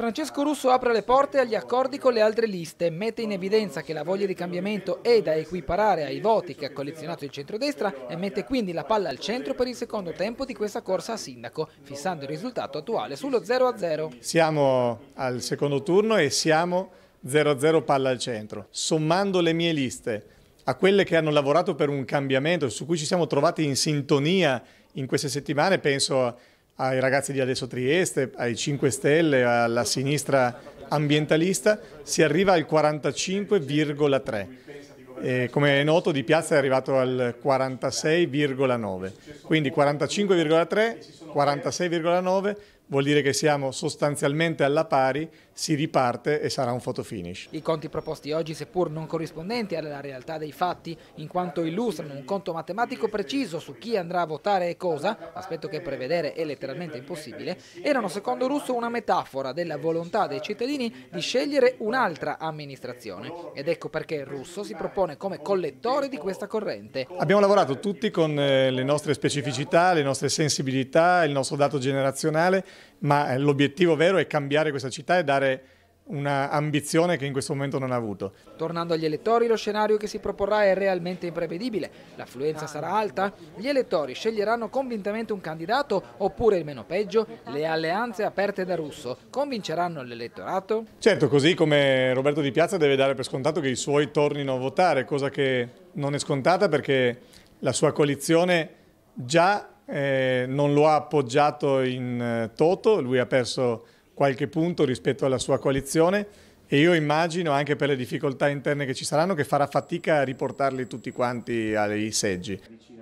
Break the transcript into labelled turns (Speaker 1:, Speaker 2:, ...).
Speaker 1: Francesco Russo apre le porte agli accordi con le altre liste, mette in evidenza che la voglia di cambiamento è da equiparare ai voti che ha collezionato il centrodestra e mette quindi la palla al centro per il secondo tempo di questa corsa a sindaco, fissando il risultato attuale sullo 0-0.
Speaker 2: Siamo al secondo turno e siamo 0-0 palla al centro. Sommando le mie liste a quelle che hanno lavorato per un cambiamento, su cui ci siamo trovati in sintonia in queste settimane, penso a ai ragazzi di Adesso Trieste, ai 5 Stelle, alla sinistra ambientalista, si arriva al 45,3. E come è noto Di Piazza è arrivato al 46,9, quindi 45,3, 46,9 vuol dire che siamo sostanzialmente alla pari, si riparte e sarà un fotofinish.
Speaker 1: I conti proposti oggi, seppur non corrispondenti alla realtà dei fatti, in quanto illustrano un conto matematico preciso su chi andrà a votare e cosa, aspetto che prevedere è letteralmente impossibile, erano secondo Russo una metafora della volontà dei cittadini di scegliere un'altra amministrazione. Ed ecco perché Russo si propone come collettore di questa corrente.
Speaker 2: Abbiamo lavorato tutti con eh, le nostre specificità, le nostre sensibilità, il nostro dato generazionale ma eh, l'obiettivo vero è cambiare questa città e dare un'ambizione che in questo momento non ha avuto.
Speaker 1: Tornando agli elettori, lo scenario che si proporrà è realmente imprevedibile. L'affluenza sarà alta? Gli elettori sceglieranno convintamente un candidato oppure, il meno peggio, le alleanze aperte da Russo convinceranno l'elettorato?
Speaker 2: Certo, così come Roberto Di Piazza deve dare per scontato che i suoi tornino a votare, cosa che non è scontata perché la sua coalizione già eh, non lo ha appoggiato in eh, toto, lui ha perso qualche punto rispetto alla sua coalizione e io immagino anche per le difficoltà interne che ci saranno che farà fatica a riportarli tutti quanti ai seggi.